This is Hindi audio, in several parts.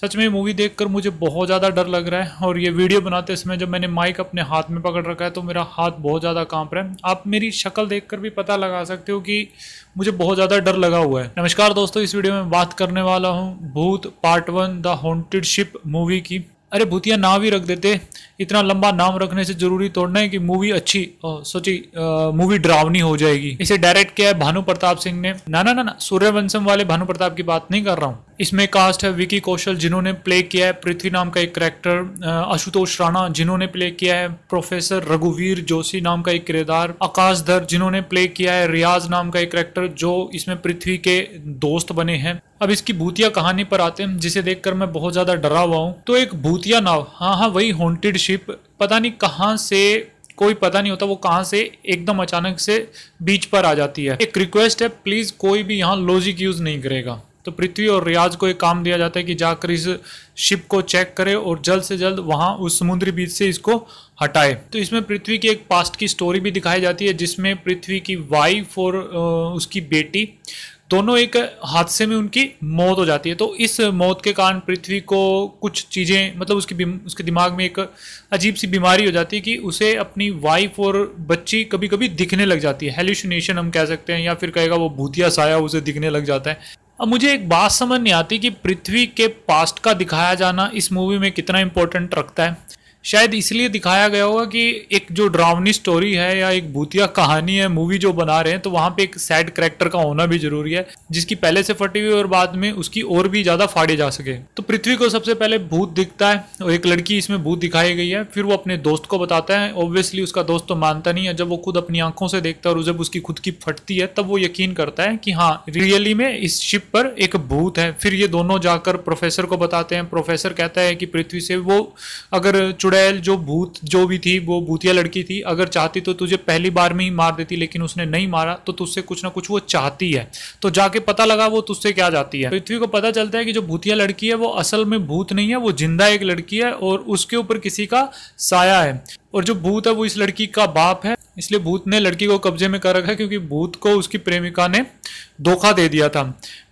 सच में मूवी देखकर मुझे बहुत ज़्यादा डर लग रहा है और ये वीडियो बनाते समय जब मैंने माइक अपने हाथ में पकड़ रखा है तो मेरा हाथ बहुत ज़्यादा कांप रहा है आप मेरी शक्ल देखकर भी पता लगा सकते हो कि मुझे बहुत ज़्यादा डर लगा हुआ है नमस्कार दोस्तों इस वीडियो में बात करने वाला हूँ भूत part one the haunted ship movie की अरे भूतिया नाम ही रख देते इतना लंबा नाम रखने से जरूरी तोड़ना है कि मूवी अच्छी सोची मूवी ड्रावनी हो जाएगी इसे डायरेक्ट किया है भानु प्रताप सिंह ने ना ना ना, ना सूर्यवंशम वाले भानु प्रताप की बात नहीं कर रहा हूँ इसमें कास्ट है विकी कौशल जिन्होंने प्ले किया है पृथ्वी नाम का एक करेक्टर आशुतोष राणा जिन्होंने प्ले किया है प्रोफेसर रघुवीर जोशी नाम का एक किरदार आकाश धर जिन्होंने प्ले किया है रियाज नाम का एक करेक्टर जो इसमें पृथ्वी के दोस्त बने हैं अब इसकी भूतिया कहानी पर आते हैं जिसे देखकर मैं बहुत ज्यादा डरा हुआ हूँ तो एक भूतिया नाव हाँ हाँ वही हॉन्टेड शिप पता नहीं कहाँ से कोई पता नहीं होता वो कहाँ से एकदम अचानक से बीच पर आ जाती है एक रिक्वेस्ट है प्लीज़ कोई भी यहाँ लॉजिक यूज़ नहीं करेगा तो पृथ्वी और रियाज को एक काम दिया जाता है कि जाकर इस शिप को चेक करे और जल्द से जल्द वहाँ उस समुद्री बीच से इसको हटाए तो इसमें पृथ्वी की एक पास्ट की स्टोरी भी दिखाई जाती है जिसमें पृथ्वी की वाइफ और उसकी बेटी दोनों एक हादसे में उनकी मौत हो जाती है तो इस मौत के कारण पृथ्वी को कुछ चीज़ें मतलब उसकी उसके दिमाग में एक अजीब सी बीमारी हो जाती है कि उसे अपनी वाइफ और बच्ची कभी कभी दिखने लग जाती है हेल्यूशनेशन हम कह सकते हैं या फिर कहेगा वो भूतिया साया उसे दिखने लग जाता है अब मुझे एक बात समझ नहीं आती कि पृथ्वी के पास्ट का दिखाया जाना इस मूवी में कितना इंपॉर्टेंट रखता है शायद इसलिए दिखाया गया होगा कि एक जो ड्रावनी स्टोरी है या एक भूतिया कहानी है मूवी जो बना रहे हैं तो वहां पे एक सैड करेक्टर का होना भी जरूरी है जिसकी पहले से फटी हुई और बाद में उसकी और भी ज़्यादा फाड़े जा सके तो पृथ्वी को सबसे पहले भूत दिखता है और एक लड़की इसमें भूत दिखाई गई है फिर वो अपने दोस्त को बताता है ऑब्वियसली उसका दोस्त तो मानता नहीं है जब वो खुद अपनी आंखों से देखता है और जब उसकी खुद की फटती है तब वो यकीन करता है कि हाँ रियली में इस शिप पर एक भूत है फिर ये दोनों जाकर प्रोफेसर को बताते हैं प्रोफेसर कहता है कि पृथ्वी से वो अगर चुड़ैल जो भूत जो भी थी वो भूतिया लड़की थी अगर चाहती तो तुझे पहली बार में ही मार देती लेकिन उसने नहीं मारा तो तुझसे कुछ ना कुछ वो चाहती है तो जाके पता लगा वो तुझसे क्या जाती है पृथ्वी को पता चलता है कि जो भूतिया लड़की है वो असल में भूत नहीं है वो जिंदा एक लड़की है और उसके ऊपर किसी का साया है और जो भूत है वो इस लड़की का बाप है इसलिए भूत ने लड़की को कब्जे में कर रखा क्योंकि भूत को उसकी प्रेमिका ने धोखा दे दिया था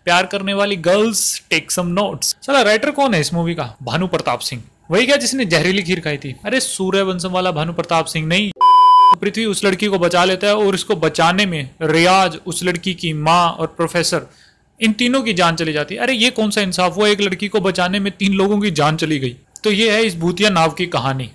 प्यार करने वाली गर्ल्स टेक सम नोट्स चला राइटर कौन है इस मूवी का भानु प्रताप सिंह वही क्या जिसने जहरीली खीर खाई थी अरे सूर्य वंशम वाला भानु प्रताप सिंह नहीं पृथ्वी उस लड़की को बचा लेता है और इसको बचाने में रियाज उस लड़की की माँ और प्रोफेसर इन तीनों की जान चली जाती है अरे ये कौन सा इंसाफ हुआ एक लड़की को बचाने में तीन लोगों की जान चली गई तो ये है इस भूतिया नाव की कहानी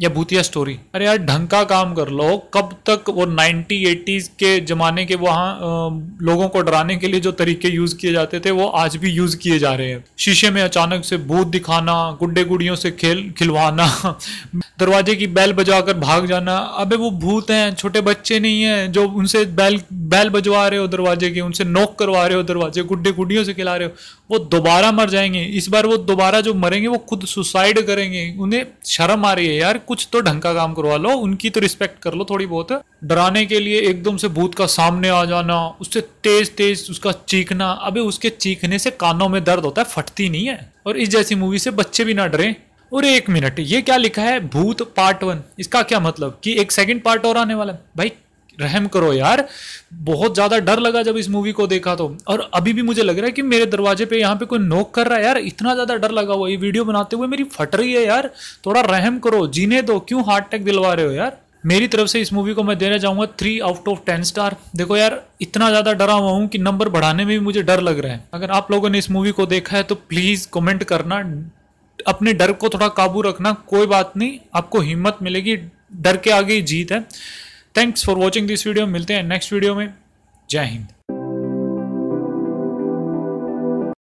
या भूतिया स्टोरी अरे यार ढंग का काम कर लो कब तक वो नाइनटी एटीज़ के ज़माने के वहाँ लोगों को डराने के लिए जो तरीके यूज़ किए जाते थे वो आज भी यूज़ किए जा रहे हैं शीशे में अचानक से भूत दिखाना गुड्डे गुड़ियों से खेल खिलवाना दरवाजे की बैल बजवाकर भाग जाना अबे वो भूत हैं छोटे बच्चे नहीं हैं जो उनसे बैल बैल बजवा रहे हो दरवाजे के उनसे नोक करवा रहे हो दरवाजे गुड्डे गुड्डियों से खिला रहे हो वो दोबारा मर जाएंगे इस बार वो दोबारा जो मरेंगे वो खुद सुसाइड करेंगे उन्हें शर्म आ रही है यार कुछ तो ढंग का काम करवा लो उनकी तो रिस्पेक्ट कर लो थोड़ी बहुत डराने के लिए एकदम से भूत का सामने आ जाना उससे तेज तेज उसका चीखना अबे उसके चीखने से कानों में दर्द होता है फटती नहीं है और इस जैसी मूवी से बच्चे भी ना डरे और एक मिनट ये क्या लिखा है भूत पार्ट वन इसका क्या मतलब कि एक सेकंड पार्ट और आने वाला है भाई रहम करो यार बहुत ज़्यादा डर लगा जब इस मूवी को देखा तो और अभी भी मुझे लग रहा है कि मेरे दरवाजे पे यहाँ पे कोई नोक कर रहा है यार इतना ज़्यादा डर लगा हुआ ये वीडियो बनाते हुए मेरी फट रही है यार थोड़ा रहम करो जीने दो क्यों हार्ट अटैक दिलवा रहे हो यार मेरी तरफ से इस मूवी को मैं देने जाऊंगा three out of ten star देखो यार इतना ज़्यादा डरा हुआ हूँ कि नंबर बढ़ाने में भी मुझे डर लग रहा है अगर आप लोगों ने इस मूवी को देखा है तो प्लीज़ कमेंट करना अपने डर को थोड़ा काबू रखना कोई बात नहीं आपको हिम्मत मिलेगी डर के आगे जीत है thanks for watching this video मिलते हैं नेक्स्ट वीडियो में जय हिंद